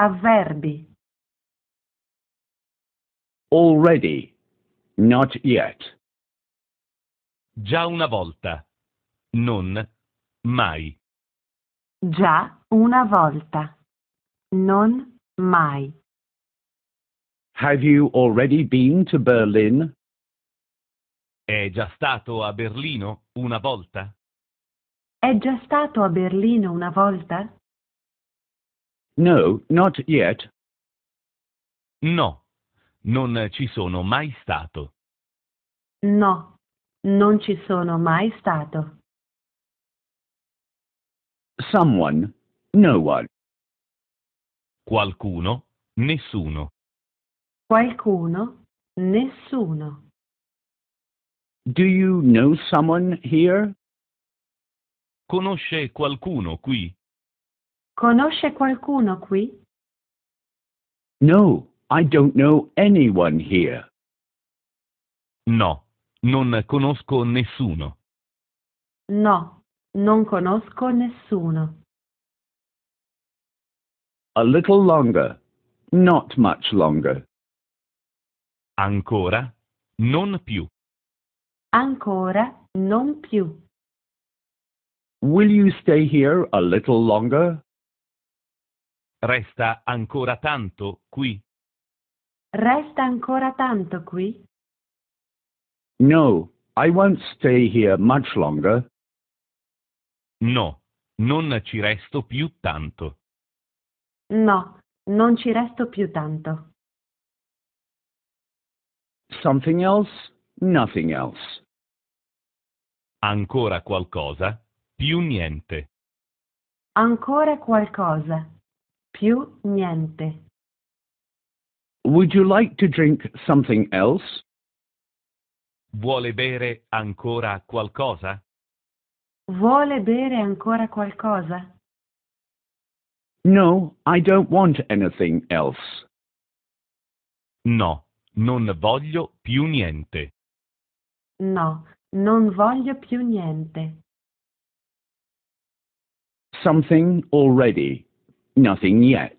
Avverbi. Already. Not yet. Già una volta. Non mai. Già una volta. Non mai. Have you already been to Berlin? È già stato a Berlino una volta? È già stato a Berlino una volta? No, not yet. No, non ci sono mai stato. No, non ci sono mai stato. Someone, no one. Qualcuno, nessuno. Qualcuno, nessuno. Do you know someone here? Conosce qualcuno qui? Conosce qualcuno qui? No, I don't know anyone here. No, non conosco nessuno. No, non conosco nessuno. A little longer, not much longer. Ancora, non più. Ancora, non più. Will you stay here a little longer? Resta ancora tanto qui? Resta ancora tanto qui? No, I won't stay here much longer. No, non ci resto più tanto. No, non ci resto più tanto. Something else? Nothing else. Ancora qualcosa? Più niente. Ancora qualcosa? Più niente. Would you like to drink something else? Vuole bere ancora qualcosa? Vuole bere ancora qualcosa? No, I don't want anything else. No, non voglio più niente. No, non voglio più niente. Something already. Nothing yet.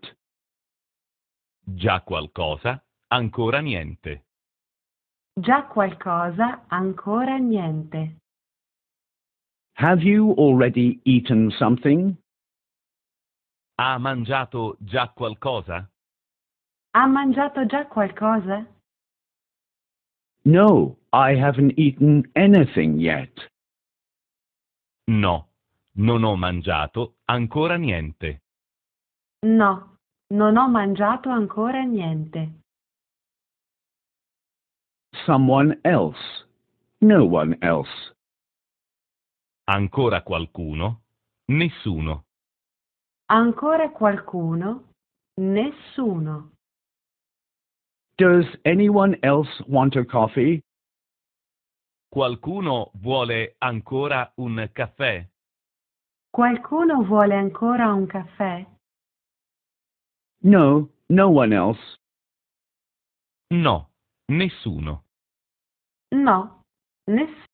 Già qualcosa, ancora niente. Già qualcosa, ancora niente. Have you already eaten something? Ha mangiato già qualcosa? Ha mangiato già qualcosa? No, I haven't eaten anything yet. No, non ho mangiato ancora niente. No, non ho mangiato ancora niente. Someone else. No one else. Ancora qualcuno? Nessuno. Ancora qualcuno? Nessuno. Does anyone else want a coffee? Qualcuno vuole ancora un caffè? Qualcuno vuole ancora un caffè? No, no one else. No, nessuno. No, nessuno.